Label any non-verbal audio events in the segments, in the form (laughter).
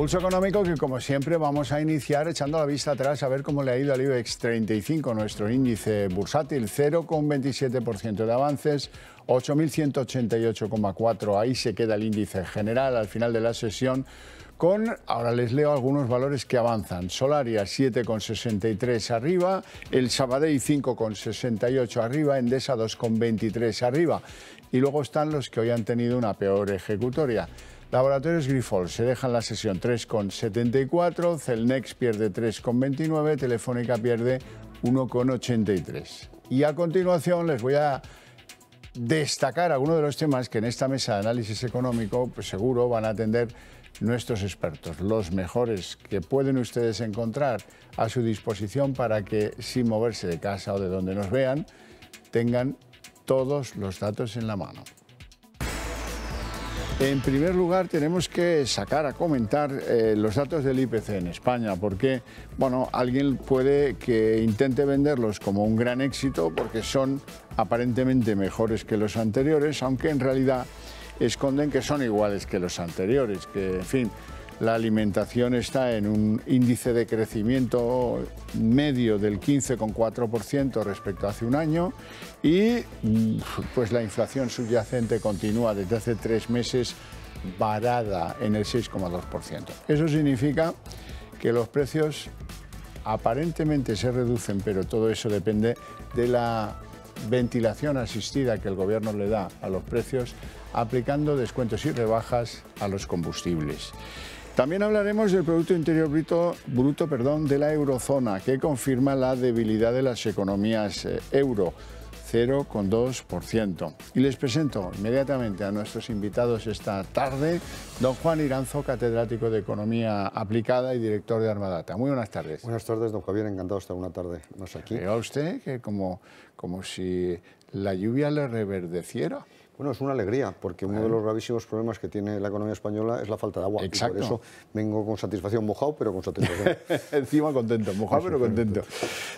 Pulso económico que como siempre vamos a iniciar echando la vista atrás a ver cómo le ha ido al IBEX 35, nuestro índice bursátil, 0,27% de avances, 8.188,4, ahí se queda el índice general al final de la sesión con, ahora les leo algunos valores que avanzan. Solaria 7,63 arriba, el Sabadell 5,68 arriba, Endesa 2,23 arriba. Y luego están los que hoy han tenido una peor ejecutoria. Laboratorios Grifol se dejan la sesión 3,74, Celnex pierde 3,29, Telefónica pierde 1,83. Y a continuación les voy a destacar algunos de los temas que en esta mesa de análisis económico pues seguro van a atender nuestros expertos, los mejores que pueden ustedes encontrar a su disposición para que sin moverse de casa o de donde nos vean, tengan todos los datos en la mano. En primer lugar, tenemos que sacar a comentar eh, los datos del IPC en España, porque bueno, alguien puede que intente venderlos como un gran éxito, porque son aparentemente mejores que los anteriores, aunque en realidad esconden que son iguales que los anteriores, que en fin, la alimentación está en un índice de crecimiento medio del 15,4% respecto a hace un año y mm, pues la inflación subyacente continúa desde hace tres meses varada en el 6,2%. Eso significa que los precios aparentemente se reducen, pero todo eso depende de la ventilación asistida que el gobierno le da a los precios aplicando descuentos y rebajas a los combustibles. También hablaremos del Producto Interior Bruto, bruto perdón, de la eurozona, que confirma la debilidad de las economías eh, euro. 0,2%. Y les presento inmediatamente a nuestros invitados esta tarde, don Juan Iranzo, catedrático de Economía Aplicada y director de Armadata. Muy buenas tardes. Buenas tardes, don Javier, encantado de estar una tarde más aquí. Veo a usted que como, como si la lluvia le reverdeciera. Bueno, es una alegría, porque uno de los gravísimos problemas que tiene la economía española es la falta de agua. Exacto. por eso vengo con satisfacción, mojado, pero con satisfacción. (laughs) Encima contento, mojado, ah, pero contento.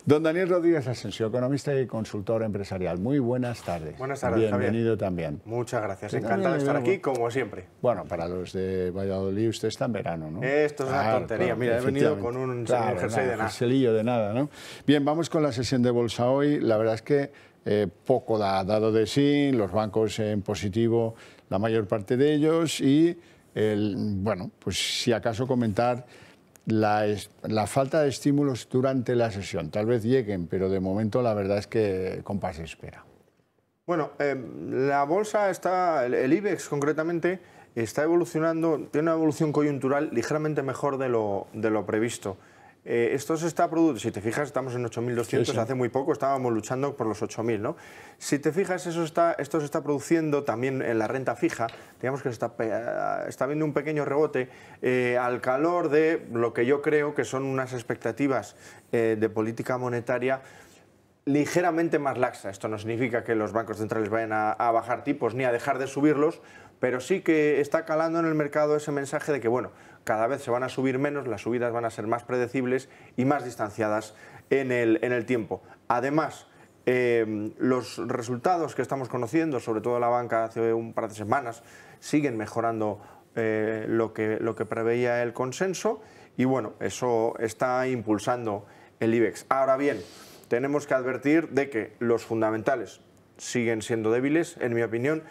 Don Daniel Rodríguez Asensio, economista y consultor empresarial. Muy buenas tardes. Buenas tardes, Bienvenido también. Muchas gracias. Encantado de estar aquí, como siempre. Bueno, para los de Valladolid, usted está en verano, ¿no? Esto es una tontería. Mira, he venido con un jersey de nada. de nada, ¿no? Bien, vamos con la sesión de bolsa hoy. La verdad es que eh, poco dado de sí, los bancos en positivo, la mayor parte de ellos, y bueno, pues si acaso comentar la, falta de estímulos durante la sesión. Tal vez lleguen, pero de momento la verdad es que compás espera. Bueno, em, la bolsa está, el, IBEX concretamente, está evolucionando, tiene una evolución coyuntural ligeramente mejor de lo previsto. Eh, esto se está produciendo, si te fijas, estamos en 8.200, hace muy poco estábamos luchando por los 8.000, ¿no? Si te fijas, eso está, esto se está produciendo también en la renta fija, digamos que se está, ah, está viendo un pequeño rebote eh, al calor de lo que yo creo que son unas expectativas eh, de política monetaria ligeramente más laxa. Esto no significa que los bancos centrales vayan a bajar tipos ni a dejar de subirlos, pero sí que está calando en el mercado ese mensaje de que, bueno, cada vez se van a subir menos, las subidas van a ser más predecibles y más distanciadas en el, en el tiempo. Además, eh, los resultados que estamos conociendo, sobre todo la banca hace un par de semanas, siguen mejorando eh, lo, que, lo que preveía el consenso y bueno, eso está impulsando el IBEX. Ahora bien, tenemos que advertir de que los fundamentales siguen siendo débiles, en mi opinión,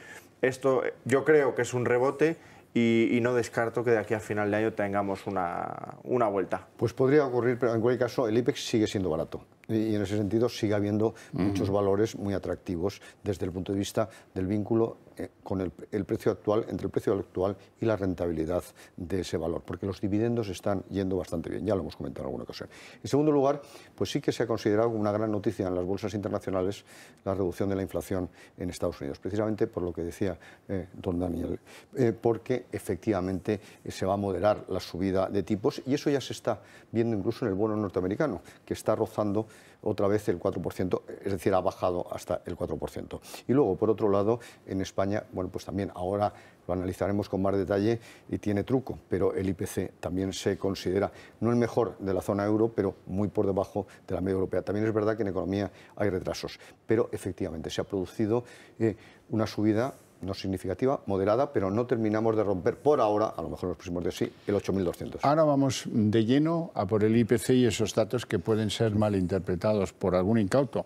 esto yo creo que es un rebote y, no descarto que de aquí a final de año tengamos una vuelta. Pues podría ocurrir, pero en cualquier caso el IPEX sigue siendo barato y en ese sentido sigue habiendo muchos valores muy atractivos desde el punto de vista del vínculo eh, con el, precio actual, entre el precio actual y la rentabilidad de ese valor, porque los dividendos están yendo bastante bien, ya lo hemos comentado en alguna ocasión. En segundo lugar, pues sí que se ha considerado una gran noticia en las bolsas internacionales la reducción de la inflación en Estados Unidos, precisamente por lo que decía eh, don Daniel, eh, porque efectivamente se va a moderar la subida de tipos y eso ya se está viendo incluso en el bono norteamericano, que está rozando otra vez el 4%, es decir, ha bajado hasta el 4%. Y luego, por otro lado, en España, bueno, pues también ahora lo analizaremos con más detalle y tiene truco, pero el IPC también se considera no el mejor de la zona euro, pero muy por debajo de la media europea. También es verdad que en economía hay retrasos, pero efectivamente se ha producido eh, una subida no significativa, moderada, pero no terminamos de romper por ahora, a lo mejor en los próximos días sí, el 8.200. Ahora vamos de lleno a por el IPC y esos datos que pueden ser malinterpretados por algún incauto.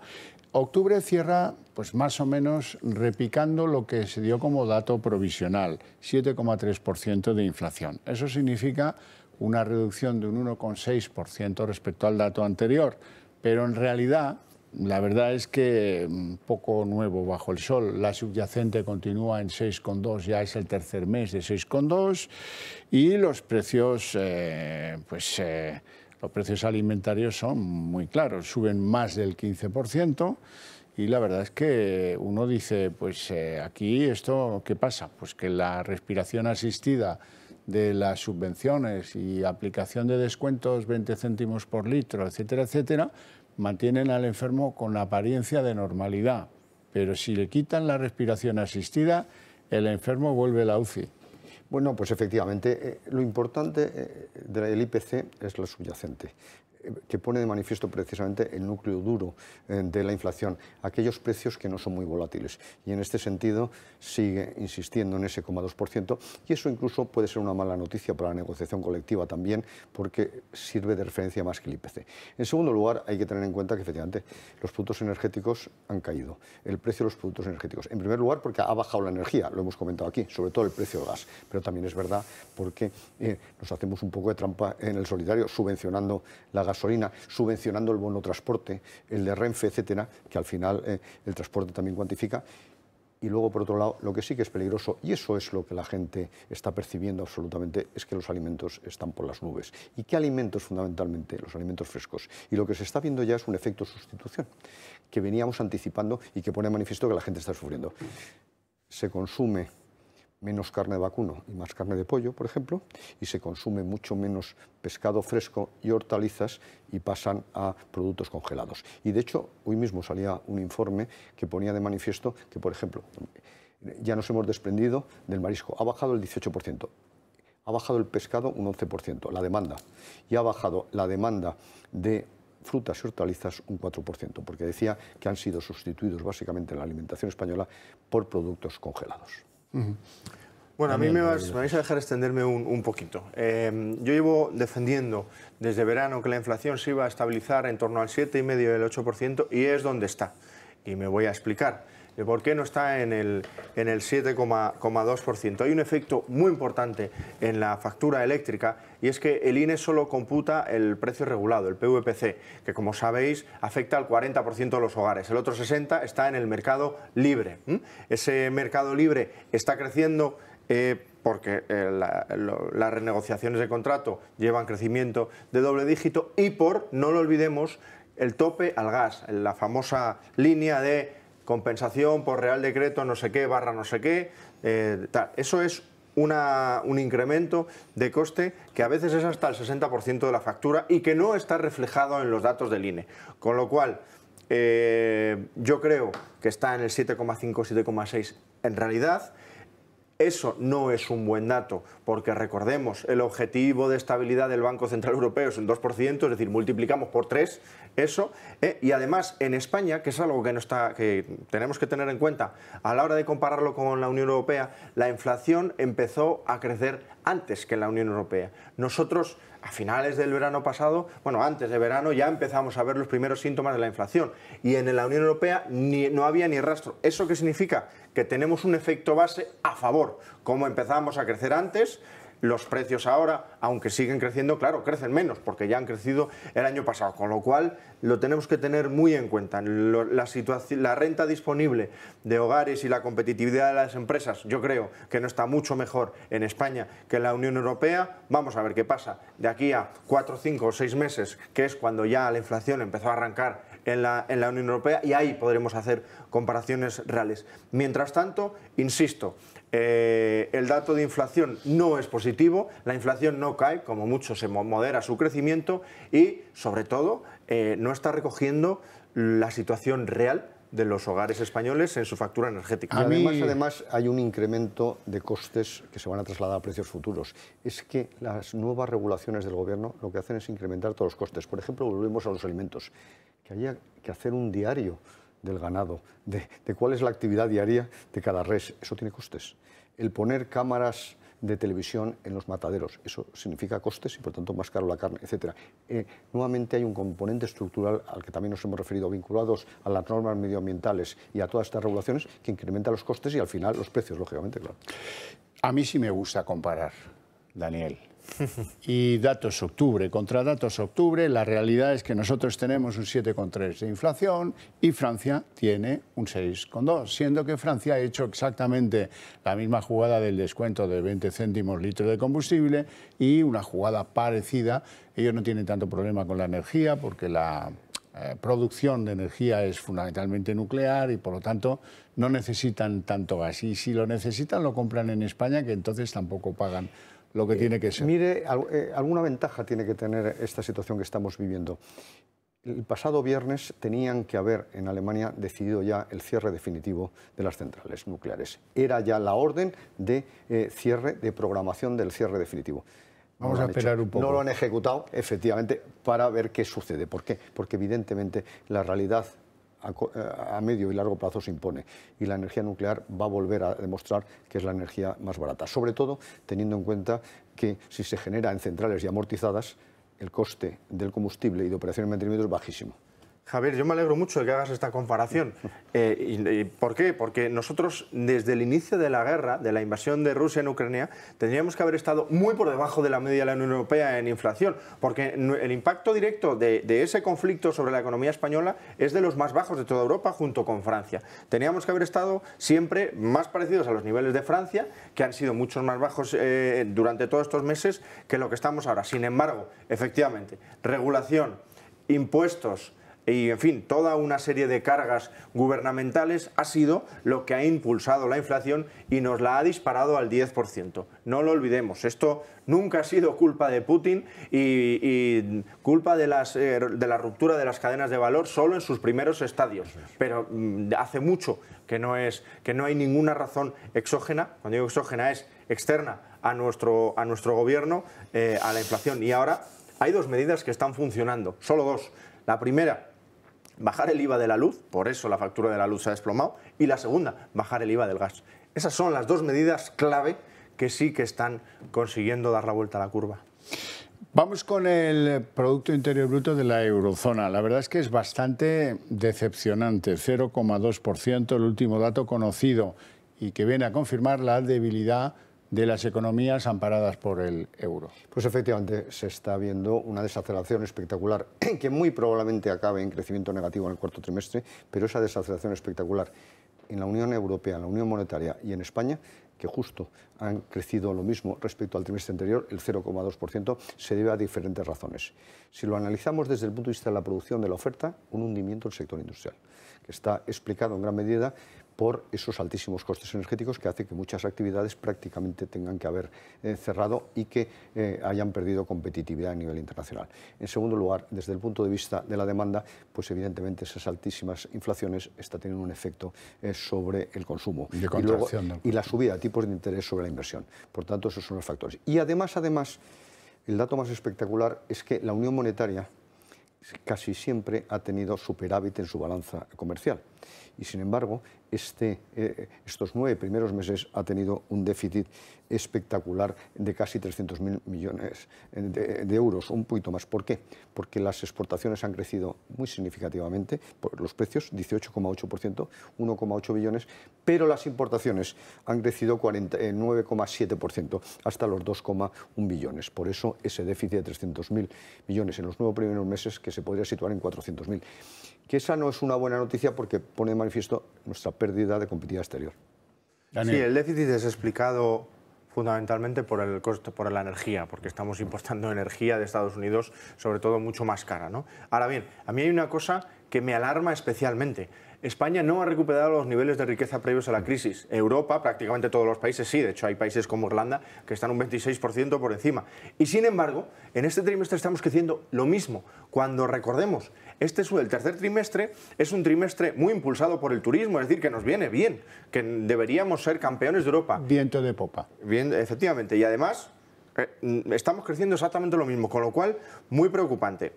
Octubre cierra pues más o menos repicando lo que se dio como dato provisional, 7,3% de inflación. Eso significa una reducción de un 1,6% respecto al dato anterior, pero en realidad la verdad es que mm, poco nuevo bajo el sol. La subyacente continúa en 6,2, ya es el tercer mes de 6,2 y los precios, eh, pues, eh, los precios alimentarios son muy claros, suben más del 15%. Y la verdad es que uno dice, pues eh, aquí esto, ¿qué pasa? Pues que la respiración asistida de las subvenciones y aplicación de descuentos 20 céntimos por litro, etcétera, etcétera, mantienen al enfermo con la apariencia de normalidad, pero si le quitan la respiración asistida, el enfermo vuelve a la UCI. Bueno, pues efectivamente, eh, lo importante eh, del IPC es lo subyacente que pone de manifiesto precisamente el núcleo duro eh, de la inflación, aquellos precios que no son muy volátiles. Y en este sentido sigue insistiendo en ese 0,2% y eso incluso puede ser una mala noticia para la negociación colectiva también porque sirve de referencia más que el IPC. En segundo lugar, hay que tener en cuenta que efectivamente los productos energéticos han caído, el precio de los productos energéticos. En primer lugar, porque ha bajado la energía, lo hemos comentado aquí, sobre todo el precio del gas, pero también es verdad porque eh, nos hacemos un poco de trampa en el solidario subvencionando la gas gasolina, subvencionando el bono transporte, el de Renfe, etcétera, que al final eh, el transporte también cuantifica. Y luego, por otro lado, lo que sí que es peligroso, y eso es lo que la gente está percibiendo absolutamente, es que los alimentos están por las nubes. ¿Y qué alimentos fundamentalmente? Los alimentos frescos. Y lo que se está viendo ya es un efecto sustitución, que veníamos anticipando y que pone manifiesto que la gente está sufriendo. Se consume menos carne de vacuno y más carne de pollo, por ejemplo, y se consume mucho menos pescado fresco y hortalizas y pasan a productos congelados. Y de hecho, hoy mismo salía un informe que ponía de manifiesto que, por ejemplo, ya nos hemos desprendido del marisco, ha bajado el 18%. Ha bajado el pescado un 11%, la demanda. Y ha bajado la demanda de frutas y hortalizas un 4%, porque decía que han sido sustituidos básicamente en la alimentación española por productos congelados. Bueno, a mí me, vais a dejar extenderme un, poquito. Em, yo llevo defendiendo desde verano que la inflación se iba a estabilizar en torno al 7,5 y el 8% y es donde está. Y me voy a explicar por qué no está en el, 7,2%. Hay un efecto muy importante en la factura eléctrica y es que el INE solo computa el precio regulado, el PVPC, que como sabéis afecta al 40% de los hogares. El otro 60% está en el mercado libre. Ese mercado libre está creciendo. Eh, porque eh, las renegociaciones de contrato llevan crecimiento de doble dígito y por, no lo olvidemos, el tope al gas, la famosa línea de compensación por Real Decreto no sé qué, barra no sé qué, eh, Eso es una, un incremento de coste que a veces es hasta el 60% de la factura y que no está reflejado en los datos del INE. Con lo cual, eh, yo creo que está en el 7,5, 7,6 en realidad eso no es un buen dato, porque recordemos, el objetivo de estabilidad del Banco Central Europeo es el 2%, es decir, multiplicamos por 3 eso, ¿eh? y además en España, que es algo que, no está, que tenemos que tener en cuenta a la hora de compararlo con la Unión Europea, la inflación empezó a crecer antes que la Unión Europea. Nosotros a finales del verano pasado, bueno, antes de verano ya empezamos a ver los primeros síntomas de la inflación y en la Unión Europea no había ni rastro. ¿Eso qué significa? Que tenemos un efecto base a favor. Como empezamos a crecer antes, los precios ahora, aunque siguen creciendo, claro, crecen menos porque ya han crecido el año pasado, con lo cual lo tenemos que tener muy en cuenta. la, la renta disponible de hogares y la competitividad de las empresas, yo creo que no está mucho mejor en España que en la Unión Europea. Vamos a ver qué pasa de aquí a cuatro, cinco o seis meses, que es cuando ya la inflación empezó a arrancar en la, Unión Europea y ahí podremos hacer comparaciones reales. Mientras tanto, insisto, eh, el dato de inflación no es positivo, la inflación no cae, como mucho se modera su crecimiento y, sobre todo, eh, no está recogiendo la situación real de los hogares españoles en su factura energética. además, hay un incremento de costes que se van a trasladar a precios futuros. Es que las nuevas regulaciones del Gobierno lo que hacen es incrementar todos los costes. Por ejemplo, volvemos a los alimentos, que había que hacer un diario del ganado, de, de cuál es la actividad diaria de cada res. Eso tiene costes. El poner cámaras de televisión en los mataderos. Eso significa costes y, por tanto, más caro la carne, etc. Eh, nuevamente hay un componente estructural al que también nos hemos referido, vinculados a las normas medioambientales y a todas estas regulaciones, que incrementa los costes y, al final, los precios, lógicamente, claro. A mí sí me gusta comparar, Daniel. (laughs) y datos octubre. Contra datos octubre, la realidad es que nosotros tenemos un 7,3 de inflación y Francia tiene un 6,2, siendo que Francia ha hecho exactamente la misma jugada del descuento de 20 céntimos litro de combustible y una jugada parecida. Ellos no tienen tanto problema con la energía porque la eh, producción de energía es fundamentalmente nuclear y por lo tanto no necesitan tanto gas. Y si lo necesitan lo compran en España, que entonces tampoco pagan lo que eh, tiene que ser. Mire, eh, alguna ventaja tiene que tener esta situación que estamos viviendo. El pasado viernes tenían que haber en Alemania decidido ya el cierre definitivo de las centrales nucleares. Era ya la orden de eh, cierre, de programación del cierre definitivo. Vamos a esperar un poco. No lo han ejecutado, efectivamente, para ver qué sucede. ¿Por qué? Porque evidentemente la realidad eh, a, medio y largo plazo se impone y la energía nuclear va a volver a demostrar que es la energía más barata, sobre todo teniendo en cuenta que si se genera en centrales y amortizadas, el coste del combustible y de operación y mantenimiento es bajísimo. Javier, yo me alegro mucho de que hagas esta comparación. (laughs) Eh, por qué? Porque nosotros, desde el inicio de la guerra, de la invasión de Rusia en Ucrania, tendríamos que haber estado muy por debajo de la media de la Unión Europea en inflación, porque el impacto directo de, ese conflicto sobre la economía española es de los más bajos de toda Europa, junto con Francia. Teníamos que haber estado siempre más parecidos a los niveles de Francia, que han sido muchos más bajos eh, durante todos estos meses que lo que estamos ahora. Sin embargo, efectivamente, regulación, impuestos, y, en fin, toda una serie de cargas gubernamentales ha sido lo que ha impulsado la inflación y nos la ha disparado al 10%. No lo olvidemos, esto nunca ha sido culpa de Putin y, culpa de, las, eh, de la ruptura de las cadenas de valor solo en sus primeros estadios, pero mm, hace mucho que no, es, que no hay ninguna razón exógena, cuando digo exógena es externa a nuestro, a nuestro gobierno, eh, a la inflación. Y ahora hay dos medidas que están funcionando, solo dos. La primera, bajar el IVA de la luz, por eso la factura de la luz se ha desplomado, y la segunda, bajar el IVA del gas. Esas son las dos medidas clave que sí que están consiguiendo dar la vuelta a la curva. Vamos con el Producto Interior Bruto de la Eurozona. La verdad es que es bastante decepcionante, 0,2%, el último dato conocido, y que viene a confirmar la debilidad de las economías amparadas por el euro. Pues efectivamente se está viendo una desaceleración espectacular (clears throat) que muy probablemente acabe en crecimiento negativo en el cuarto trimestre, pero esa desaceleración espectacular en la Unión Europea, en la Unión Monetaria y en España, que justo han crecido lo mismo respecto al trimestre anterior, el 0,2%, se debe a diferentes razones. Si lo analizamos desde el punto de vista de la producción de la oferta, un hundimiento del sector industrial, que está explicado en gran medida por esos altísimos costes energéticos que hace que muchas actividades prácticamente tengan que haber eh, cerrado y que eh, hayan perdido competitividad a nivel internacional. En segundo lugar, desde el punto de vista de la demanda, pues evidentemente esas altísimas inflaciones están teniendo un efecto eh, sobre el consumo y, y la subida de tipos de interés sobre la inversión. Por tanto, esos son los factores. Y además, además, el dato más espectacular es que la Unión Monetaria casi siempre ha tenido superávit en su balanza comercial. Y sin embargo, este, eh, estos nueve primeros meses ha tenido un déficit espectacular de casi 300.000 millones eh, de, euros, un poquito más. ¿Por qué? Porque las exportaciones han crecido muy significativamente, por los precios 18,8%, 1,8 billones, pero las importaciones han crecido 49,7% eh, hasta los 2,1 billones. Por eso ese déficit de 300.000 millones en los nueve primeros meses que se podría situar en 400.000. Que esa no es una buena noticia porque pone de manifiesto nuestra pérdida de competitividad exterior. Sí, el déficit es explicado fundamentalmente por el costo, por la energía, porque estamos importando energía de Estados Unidos, sobre todo mucho más cara. ¿no? Ahora bien, a mí hay una cosa que me alarma especialmente. España no ha recuperado los niveles de riqueza previos a la crisis. Europa, prácticamente todos los países sí, de hecho hay países como Irlanda que están un 26% por encima. Y sin embargo, en este trimestre estamos creciendo lo mismo. Cuando recordemos, este es el tercer trimestre, es un trimestre muy impulsado por el turismo, es decir, que nos viene bien, que deberíamos ser campeones de Europa. Viento de popa. Bien, efectivamente. Y además, eh, estamos creciendo exactamente lo mismo, con lo cual, muy preocupante.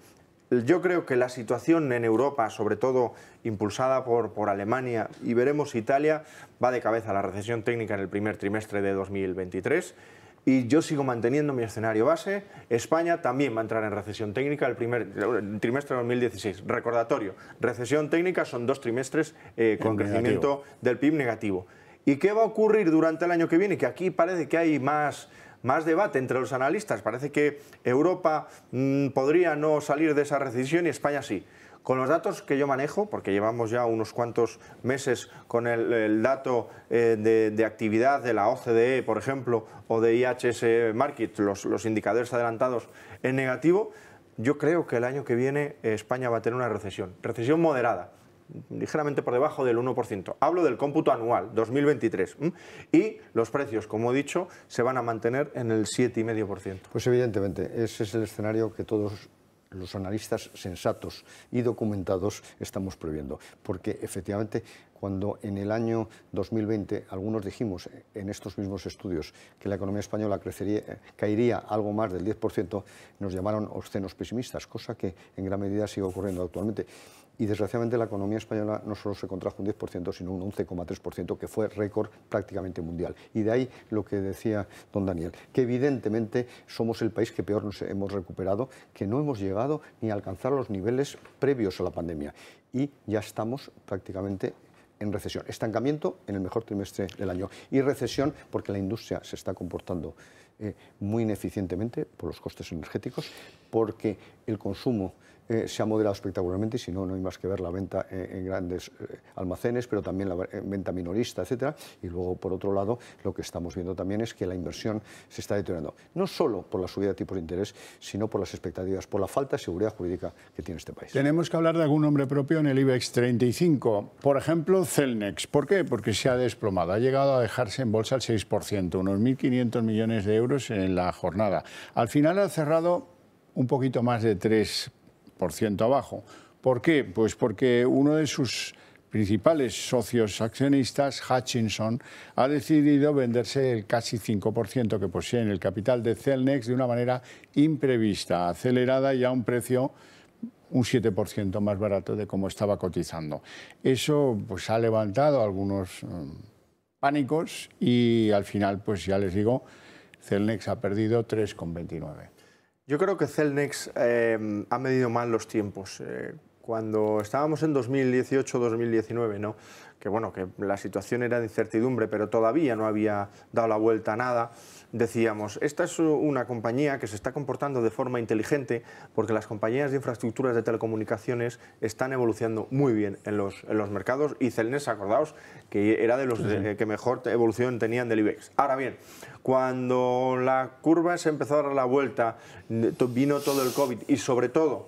Yo creo que la situación en Europa, sobre todo impulsada por, por, Alemania y veremos Italia, va de cabeza a la recesión técnica en el primer trimestre de 2023. Y yo sigo manteniendo mi escenario base. España también va a entrar en recesión técnica el primer trimestre de 2016. Recordatorio, recesión técnica son dos trimestres eh, con crecimiento del PIB negativo. ¿Y qué va a ocurrir durante el año que viene? Que aquí parece que hay más más debate entre los analistas. Parece que Europa mm, podría no salir de esa recesión y España sí. Con los datos que yo manejo, porque llevamos ya unos cuantos meses con el, dato eh, de, actividad de la OCDE, por ejemplo, o de IHS Market, los indicadores adelantados en negativo, yo creo que el año que viene España va a tener una recesión, recesión moderada ligeramente por debajo del 1%. Hablo del cómputo anual, 2023. Y los precios, como he dicho, se van a mantener en el 7,5%. Pues evidentemente, ese es el escenario que todos los analistas sensatos y documentados estamos previendo. Porque efectivamente, cuando en el año 2020 algunos dijimos en estos mismos estudios que la economía española crecería, caería algo más del 10%, nos llamaron obscenos pesimistas, cosa que en gran medida sigue ocurriendo actualmente y desgraciadamente la economía española no solo se contrajo un 10%, sino un 11,3%, que fue récord prácticamente mundial. Y de ahí lo que decía don Daniel, que evidentemente somos el país que peor nos hemos recuperado, que no hemos llegado ni a alcanzar los niveles previos a la pandemia. Y ya estamos prácticamente en recesión. Estancamiento en el mejor trimestre del año y recesión porque la industria se está comportando eh, muy ineficientemente por los costes energéticos, porque el consumo eh, se ha moderado espectacularmente y si no, no hay más que ver la venta en grandes eh, almacenes, pero también la eh, venta minorista, etcétera. Y luego, por otro lado, lo que estamos viendo también es que la inversión se está deteriorando, no solo por la subida de tipos de interés, sino por las expectativas, por la falta de seguridad jurídica que tiene este país. Tenemos que hablar de algún nombre propio en el IBEX 35, por ejemplo, Celnex. ¿Por qué? Porque se ha desplomado, ha llegado a dejarse en bolsa el 6%, unos 1.500 millones de euros en la jornada. Al final ha cerrado un poquito más de 3 abajo. ¿Por qué? Pues porque uno de sus principales socios accionistas, Hutchinson, ha decidido venderse el casi 5% que posee en el capital de Celnex de una manera imprevista, acelerada y a un precio un 7% más barato de como estaba cotizando. Eso pues, ha levantado algunos eh, pánicos y al final, pues ya les digo, Celnex ha perdido 3,29. Yo creo que Celnex eh, ha medido mal los tiempos. Eh, cuando estábamos en 2018-2019, que bueno, que la situación era de incertidumbre, pero todavía no había dado la vuelta a nada, decíamos, esta es una compañía que se está comportando de forma inteligente porque las compañías de infraestructuras de telecomunicaciones están evolucionando muy bien en los, mercados y Celnes, acordaos, que era de los que mejor evolución tenían del IBEX. Ahora bien, cuando la curva se empezó a dar la vuelta, vino todo el COVID y sobre todo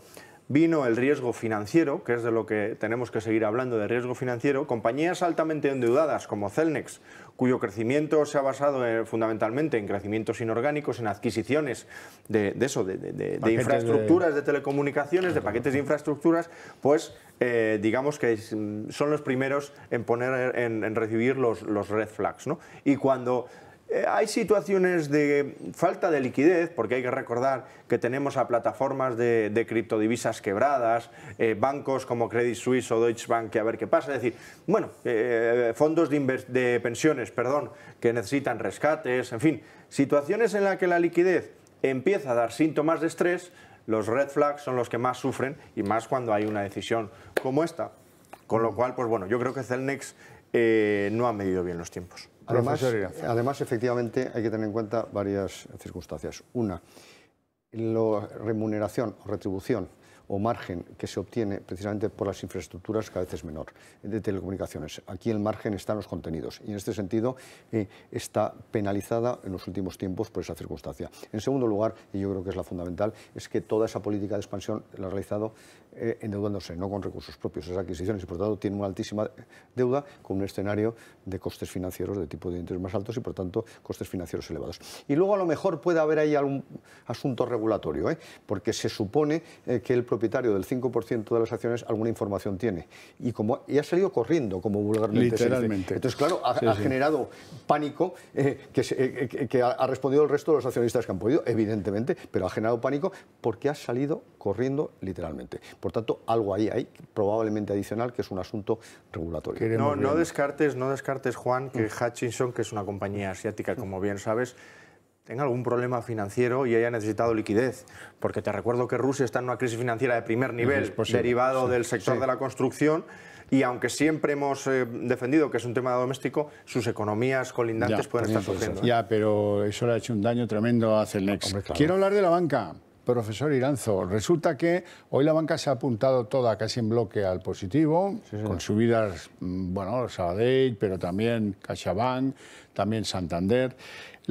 vino el riesgo financiero, que es de lo que tenemos que seguir hablando de riesgo financiero, compañías altamente endeudadas como Celnex, cuyo crecimiento se ha basado eh, fundamentalmente en crecimientos inorgánicos, en adquisiciones de, eso, de, infraestructuras de... telecomunicaciones, de paquetes de infraestructuras, pues eh, digamos que mm, son los primeros en poner en, recibir los, red flags. ¿no? Y cuando eh, hay situaciones de falta de liquidez, porque hay que recordar que tenemos a plataformas de, criptodivisas quebradas, eh, bancos como Credit Suisse o Deutsche Bank, que a ver qué pasa. Es decir, bueno, eh, fondos de, pensiones, perdón, que necesitan rescates, en fin, situaciones en las que la liquidez empieza a dar síntomas de estrés, los red flags son los que más sufren y más cuando hay una decisión como esta. Con lo cual, pues bueno, yo creo que Celnex eh, no ha medido bien los tiempos. además, efectivamente, hay que tener en cuenta varias circunstancias. Una, la remuneración o retribución o margen que se obtiene precisamente por las infraestructuras cada vez es menor de telecomunicaciones. Aquí el margen está en los contenidos y en este sentido eh, está penalizada en los últimos tiempos por esa circunstancia. En segundo lugar, y yo creo que es la fundamental, es que toda esa política de expansión la ha realizado eh, endeudándose, no con recursos propios, esas adquisiciones y por tanto tiene una altísima deuda con un escenario de costes financieros de tipo de interés más altos y por tanto costes financieros elevados. Y luego a lo mejor puede haber ahí algún asunto regulatorio, ¿eh? porque se supone que el propio del 5% de las acciones alguna información tiene. Y, como, y ha salido corriendo, como vulgarmente Literalmente. Entonces, claro, ha, generado pánico eh, eh, que, que, ha respondido el resto de los accionistas que han podido, evidentemente, pero ha generado pánico porque ha salido corriendo literalmente. Por tanto, algo ahí hay, probablemente adicional, que es un asunto regulatorio. no, descartes, no descartes, Juan, que Hutchinson, que es una compañía asiática, como bien sabes, tenga algún problema financiero y haya necesitado liquidez. Porque te recuerdo que Rusia está en una crisis financiera de primer nivel, derivado del sector de la construcción. Y aunque siempre hemos eh, defendido que es un tema doméstico, sus economías colindantes pueden estar sufriendo. ¿eh? Ya, pero eso le ha hecho un daño tremendo a Celnex. Quiero hablar de la banca. Profesor Iranzo, resulta que hoy la banca se ha apuntado toda casi en bloque al positivo, con subidas, mm, bueno, Sabadell, pero también CaixaBank, también Santander.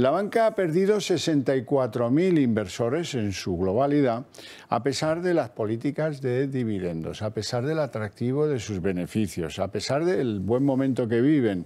La banca ha perdido 64.000 inversores en su globalidad a pesar de las políticas de dividendos, a pesar del atractivo de sus beneficios, a pesar del buen momento que viven.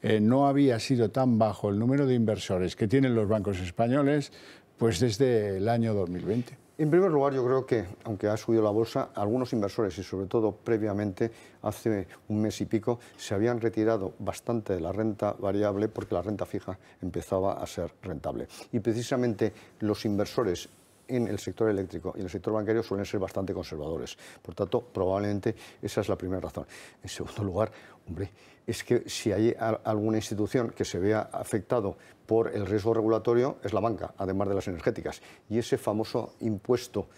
Eh, no había sido tan bajo el número de inversores que tienen los bancos españoles pues desde el año 2020. En primer lugar, yo creo que, aunque ha subido la bolsa, algunos inversores y sobre todo previamente, hace un mes y pico, se habían retirado bastante de la renta variable porque la renta fija empezaba a ser rentable. Y precisamente los inversores en el sector eléctrico y en el sector bancario suelen ser bastante conservadores. Por tanto, probablemente esa es la primera razón. En segundo lugar, hombre, es que si hay alguna institución que se vea afectado por el riesgo regulatorio es la banca, además de las energéticas. Y ese famoso impuesto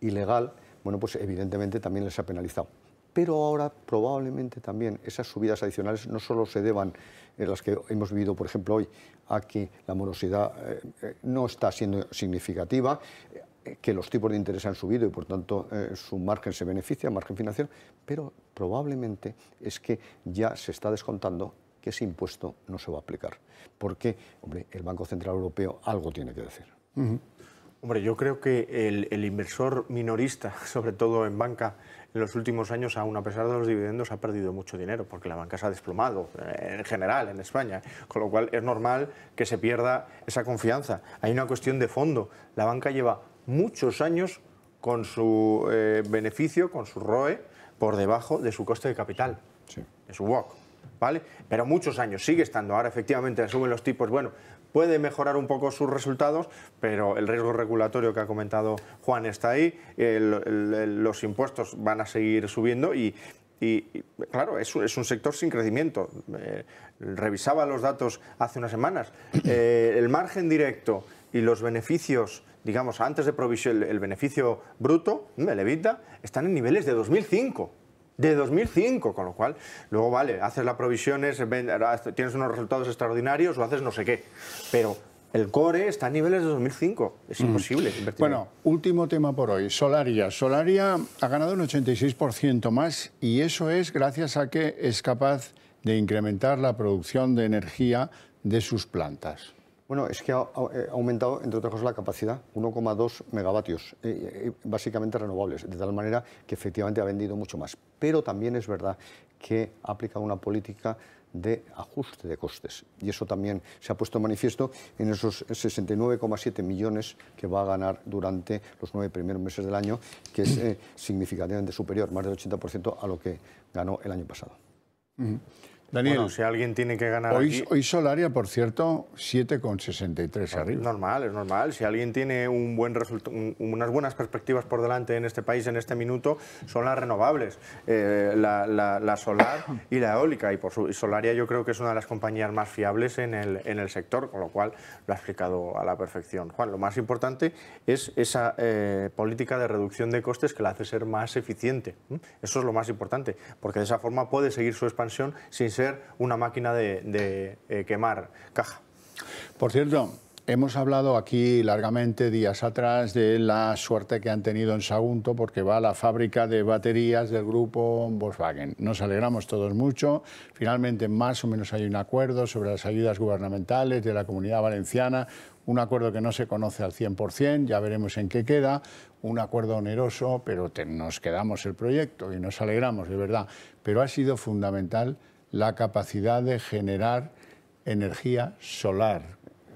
ilegal, bueno, pues evidentemente también les ha penalizado pero ahora probablemente también esas subidas adicionales no solo se deban, en eh, las que hemos vivido, por ejemplo, hoy, a que la morosidad eh, eh, no está siendo significativa, que los tipos de interés han subido y, por tanto, su margen se beneficia, margen financiero, pero probablemente es que ya se está descontando que ese impuesto no se va a aplicar, porque, hombre, el Banco Central Europeo algo tiene que decir. Hombre, yo creo que el, inversor minorista, (laughs) sobre todo en banca, en los últimos años, aún a pesar de los dividendos, ha perdido mucho dinero, porque la banca se ha desplomado eh, en general en España, con lo cual es normal que se pierda esa confianza. Hay una cuestión de fondo. La banca lleva muchos años con su eh, beneficio, con su ROE, por debajo de su coste de capital, de su WOC. ¿Vale? Pero muchos años sigue estando. Ahora efectivamente asumen los tipos. Bueno, puede mejorar un poco sus resultados, pero el riesgo regulatorio que ha comentado Juan está ahí, los impuestos van a seguir subiendo y, claro, es, un sector sin crecimiento. Eh, revisaba los datos hace unas semanas. Eh, el margen directo y los beneficios, digamos, antes de provisión, el, beneficio bruto, el levita, están en niveles de 2005 de 2005, con lo cual luego vale, haces las provisiones, tienes unos resultados extraordinarios o haces no sé qué, pero el core está a niveles de 2005. Es mm. imposible. Bueno, último tema por hoy. Solaria. Solaria ha ganado un 86% más y eso es gracias a que es capaz de incrementar la producción de energía de sus plantas. Bueno, es que eh, ha, aumentado, entre otras cosas, la capacidad, 1,2 megavatios, eh, eh, básicamente renovables, de tal manera que efectivamente ha vendido mucho más. Pero también es verdad que ha aplicado una política de ajuste de costes. Y eso también se ha puesto manifiesto en esos 69,7 millones que va a ganar durante los nueve primeros meses del año, que es significativamente superior, más del 80% a lo que ganó el año pasado. Daniel, si alguien tiene que ganar. Hoy, Solaria, por cierto, 7,63 ah, arriba. Es normal, es normal. Si alguien tiene un buen unas buenas perspectivas por delante en este país, en este minuto, son las renovables, eh, la, solar y la eólica. Y por Solaria yo creo que es una de las compañías más fiables en el, en el sector, con lo cual lo ha explicado a la perfección. Juan, lo más importante es esa eh, política de reducción de costes que la hace ser más eficiente. Eso es lo más importante, porque de esa forma puede seguir su expansión sin ser una máquina de, eh, quemar caja. Por cierto, Hemos hablado aquí largamente días atrás de la suerte que han tenido en Sagunto porque va a la fábrica de baterías del grupo Volkswagen. Nos alegramos todos mucho. Finalmente, más o menos hay un acuerdo sobre las ayudas gubernamentales de la comunidad valenciana, un acuerdo que no se conoce al 100%, ya veremos en qué queda, un acuerdo oneroso, pero nos quedamos el proyecto y nos alegramos, de verdad. Pero ha sido fundamental la capacidad de generar energía solar.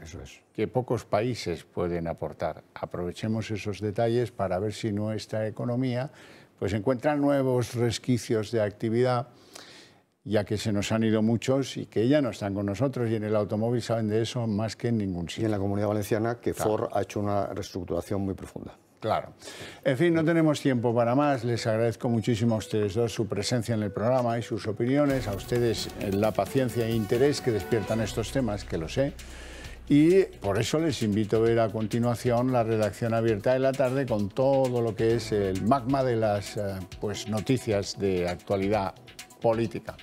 Eso es. Que pocos países pueden aportar. Aprovechemos esos detalles para ver si nuestra economía pues encuentra nuevos resquicios de actividad, ya que se nos han ido muchos y que ya no están con nosotros y en el automóvil saben de eso más que en ningún sitio. Y en la comunidad valenciana que Ford ha hecho una reestructuración muy profunda. Claro. En fin, no tenemos tiempo para más. Les agradezco muchísimo a ustedes dos su presencia en el programa y sus opiniones, a ustedes eh, la paciencia e interés que despiertan estos temas, que lo sé. Y por eso les invito a ver a continuación la redacción abierta de la tarde con todo lo que es el magma de las eh, pues, noticias de actualidad política.